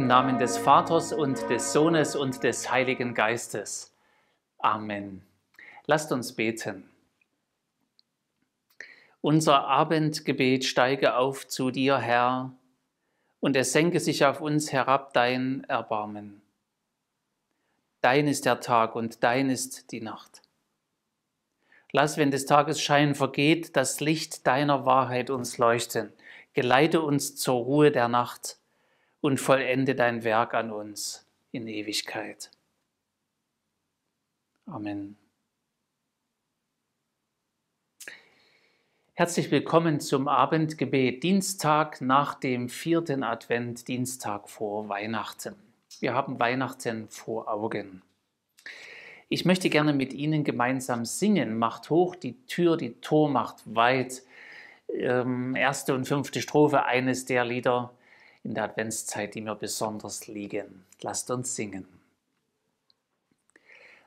Im Namen des Vaters und des Sohnes und des Heiligen Geistes. Amen. Lasst uns beten. Unser Abendgebet steige auf zu dir, Herr, und es senke sich auf uns herab dein Erbarmen. Dein ist der Tag und dein ist die Nacht. Lass, wenn des Tages Schein vergeht, das Licht deiner Wahrheit uns leuchten. Geleite uns zur Ruhe der Nacht und vollende dein Werk an uns in Ewigkeit. Amen. Herzlich willkommen zum Abendgebet Dienstag nach dem vierten Advent, Dienstag vor Weihnachten. Wir haben Weihnachten vor Augen. Ich möchte gerne mit Ihnen gemeinsam singen. Macht hoch die Tür, die Tor macht weit. Ähm, erste und fünfte Strophe eines der Lieder, in der Adventszeit, die mir besonders liegen. Lasst uns singen.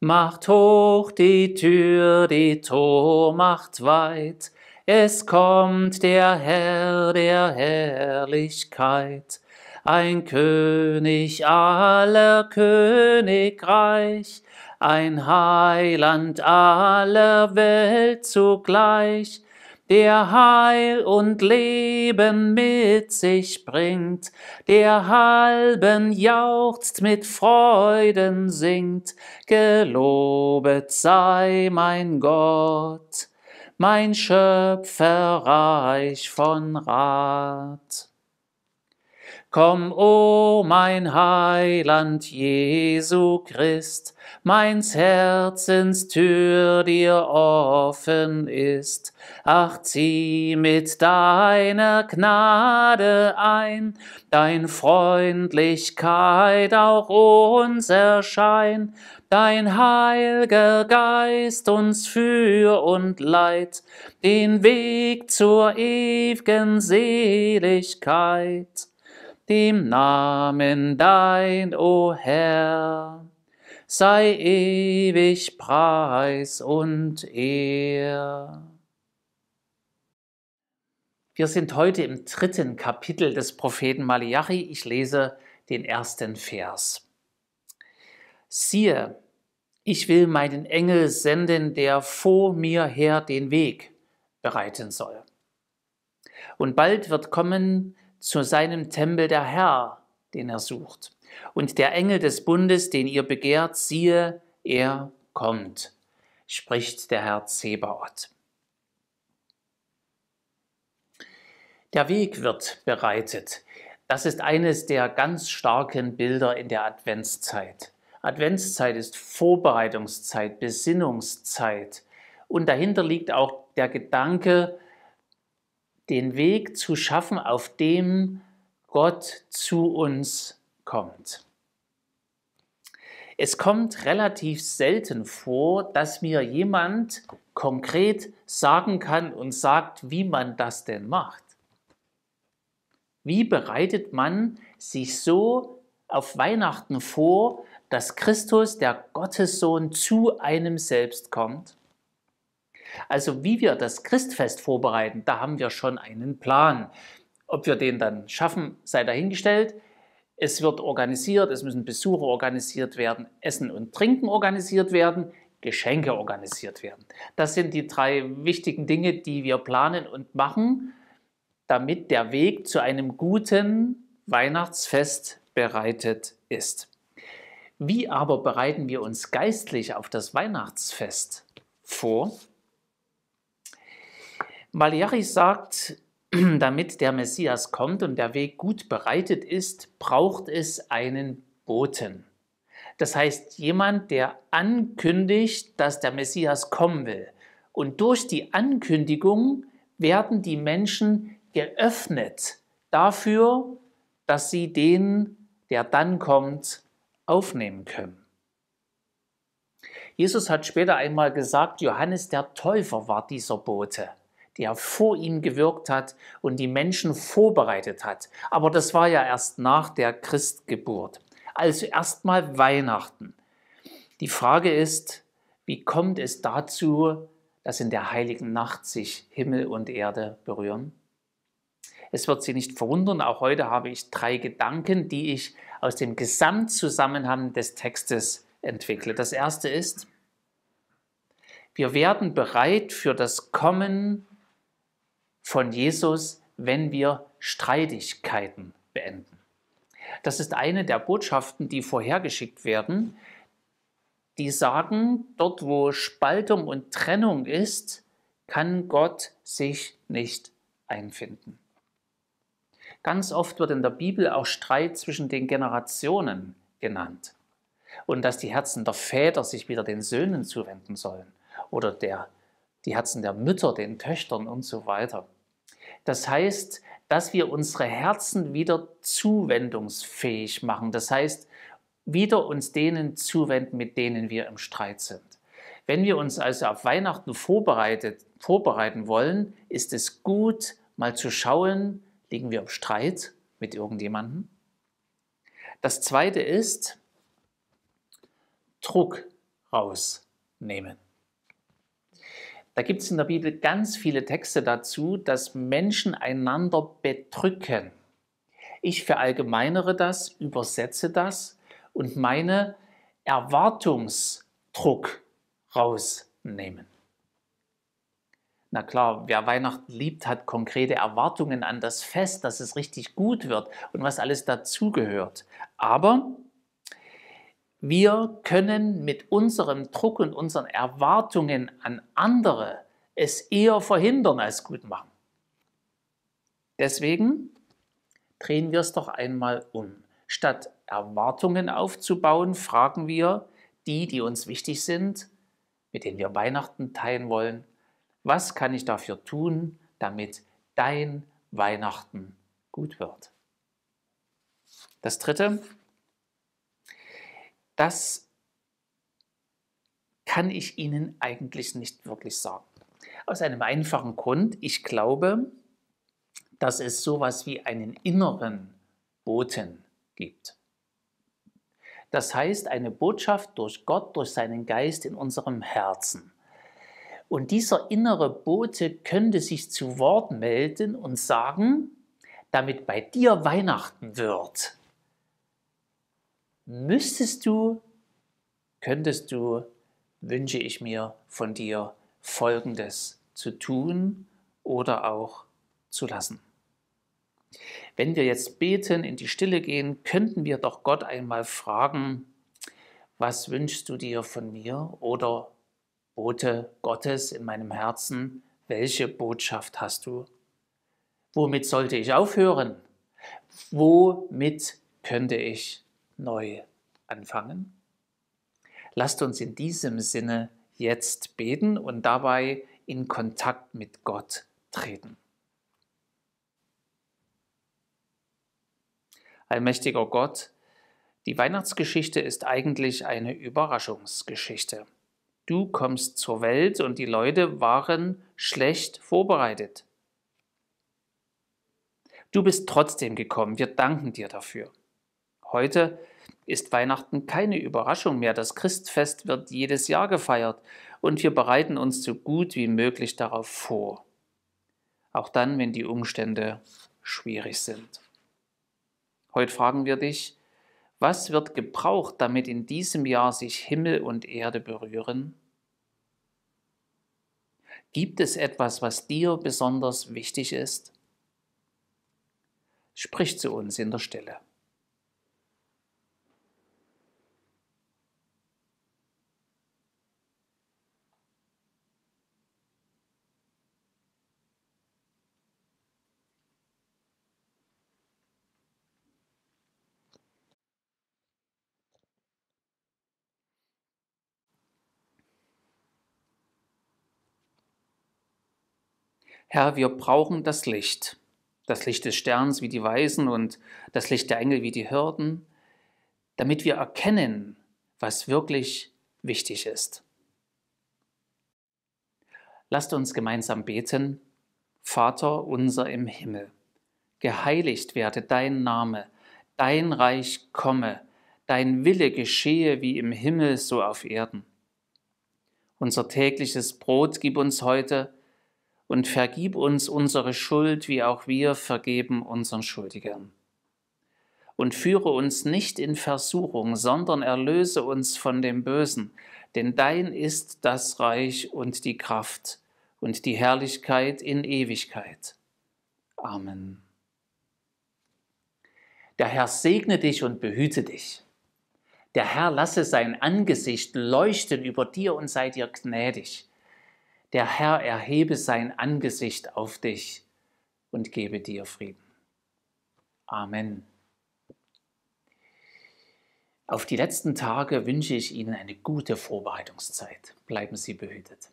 Macht hoch die Tür, die Tor macht weit, es kommt der Herr der Herrlichkeit, ein König aller Königreich, ein Heiland aller Welt zugleich, der Heil und Leben mit sich bringt, der halben jauchzt mit Freuden singt, gelobet sei mein Gott, mein Schöpferreich von Rat. Komm, o oh mein Heiland Jesu Christ, meins Herzens Tür dir offen ist. Ach, zieh mit deiner Gnade ein, dein Freundlichkeit auch uns erschein, dein heilger Geist uns für und leid, den Weg zur ewigen Seligkeit dem Namen dein, o Herr, sei ewig Preis und Ehr. Wir sind heute im dritten Kapitel des Propheten Malachi. Ich lese den ersten Vers. Siehe, ich will meinen Engel senden, der vor mir her den Weg bereiten soll. Und bald wird kommen zu seinem Tempel der Herr, den er sucht. Und der Engel des Bundes, den ihr begehrt, siehe, er kommt, spricht der Herr Zebaoth. Der Weg wird bereitet. Das ist eines der ganz starken Bilder in der Adventszeit. Adventszeit ist Vorbereitungszeit, Besinnungszeit. Und dahinter liegt auch der Gedanke, den Weg zu schaffen, auf dem Gott zu uns kommt. Es kommt relativ selten vor, dass mir jemand konkret sagen kann und sagt, wie man das denn macht. Wie bereitet man sich so auf Weihnachten vor, dass Christus, der Gottessohn, zu einem selbst kommt? Also wie wir das Christfest vorbereiten, da haben wir schon einen Plan. Ob wir den dann schaffen, sei dahingestellt. Es wird organisiert, es müssen Besuche organisiert werden, Essen und Trinken organisiert werden, Geschenke organisiert werden. Das sind die drei wichtigen Dinge, die wir planen und machen, damit der Weg zu einem guten Weihnachtsfest bereitet ist. Wie aber bereiten wir uns geistlich auf das Weihnachtsfest vor? Malachi sagt, damit der Messias kommt und der Weg gut bereitet ist, braucht es einen Boten. Das heißt, jemand, der ankündigt, dass der Messias kommen will. Und durch die Ankündigung werden die Menschen geöffnet dafür, dass sie den, der dann kommt, aufnehmen können. Jesus hat später einmal gesagt, Johannes der Täufer war dieser Bote der vor ihm gewirkt hat und die Menschen vorbereitet hat. Aber das war ja erst nach der Christgeburt. Also erstmal Weihnachten. Die Frage ist, wie kommt es dazu, dass in der heiligen Nacht sich Himmel und Erde berühren? Es wird Sie nicht verwundern, auch heute habe ich drei Gedanken, die ich aus dem Gesamtzusammenhang des Textes entwickle. Das erste ist, wir werden bereit für das Kommen von Jesus, wenn wir Streitigkeiten beenden. Das ist eine der Botschaften, die vorhergeschickt werden. Die sagen, dort wo Spaltung und Trennung ist, kann Gott sich nicht einfinden. Ganz oft wird in der Bibel auch Streit zwischen den Generationen genannt und dass die Herzen der Väter sich wieder den Söhnen zuwenden sollen oder der, die Herzen der Mütter den Töchtern und so weiter. Das heißt, dass wir unsere Herzen wieder zuwendungsfähig machen. Das heißt, wieder uns denen zuwenden, mit denen wir im Streit sind. Wenn wir uns also auf Weihnachten vorbereitet, vorbereiten wollen, ist es gut, mal zu schauen, liegen wir im Streit mit irgendjemandem. Das zweite ist, Druck rausnehmen. Da gibt es in der Bibel ganz viele Texte dazu, dass Menschen einander bedrücken. Ich verallgemeinere das, übersetze das und meine Erwartungsdruck rausnehmen. Na klar, wer Weihnachten liebt, hat konkrete Erwartungen an das Fest, dass es richtig gut wird und was alles dazugehört. Aber wir können mit unserem Druck und unseren Erwartungen an andere es eher verhindern als gut machen. Deswegen drehen wir es doch einmal um. Statt Erwartungen aufzubauen, fragen wir die, die uns wichtig sind, mit denen wir Weihnachten teilen wollen, was kann ich dafür tun, damit dein Weihnachten gut wird. Das Dritte, das kann ich Ihnen eigentlich nicht wirklich sagen. Aus einem einfachen Grund, ich glaube, dass es sowas wie einen inneren Boten gibt. Das heißt, eine Botschaft durch Gott, durch seinen Geist in unserem Herzen. Und dieser innere Bote könnte sich zu Wort melden und sagen, damit bei dir Weihnachten wird müsstest du, könntest du, wünsche ich mir von dir Folgendes zu tun oder auch zu lassen. Wenn wir jetzt beten, in die Stille gehen, könnten wir doch Gott einmal fragen, was wünschst du dir von mir oder Bote Gottes in meinem Herzen, welche Botschaft hast du? Womit sollte ich aufhören? Womit könnte ich neu anfangen. Lasst uns in diesem Sinne jetzt beten und dabei in Kontakt mit Gott treten. Allmächtiger Gott, die Weihnachtsgeschichte ist eigentlich eine Überraschungsgeschichte. Du kommst zur Welt und die Leute waren schlecht vorbereitet. Du bist trotzdem gekommen, wir danken dir dafür. Heute ist Weihnachten keine Überraschung mehr. Das Christfest wird jedes Jahr gefeiert und wir bereiten uns so gut wie möglich darauf vor. Auch dann, wenn die Umstände schwierig sind. Heute fragen wir dich, was wird gebraucht, damit in diesem Jahr sich Himmel und Erde berühren? Gibt es etwas, was dir besonders wichtig ist? Sprich zu uns in der Stille. Herr, wir brauchen das Licht, das Licht des Sterns wie die Weisen und das Licht der Engel wie die Hürden, damit wir erkennen, was wirklich wichtig ist. Lasst uns gemeinsam beten. Vater unser im Himmel, geheiligt werde dein Name, dein Reich komme, dein Wille geschehe wie im Himmel so auf Erden. Unser tägliches Brot gib uns heute und vergib uns unsere Schuld, wie auch wir vergeben unseren Schuldigern. Und führe uns nicht in Versuchung, sondern erlöse uns von dem Bösen, denn dein ist das Reich und die Kraft und die Herrlichkeit in Ewigkeit. Amen. Der Herr segne dich und behüte dich. Der Herr lasse sein Angesicht leuchten über dir und sei dir gnädig der Herr erhebe sein Angesicht auf dich und gebe dir Frieden. Amen. Auf die letzten Tage wünsche ich Ihnen eine gute Vorbereitungszeit. Bleiben Sie behütet.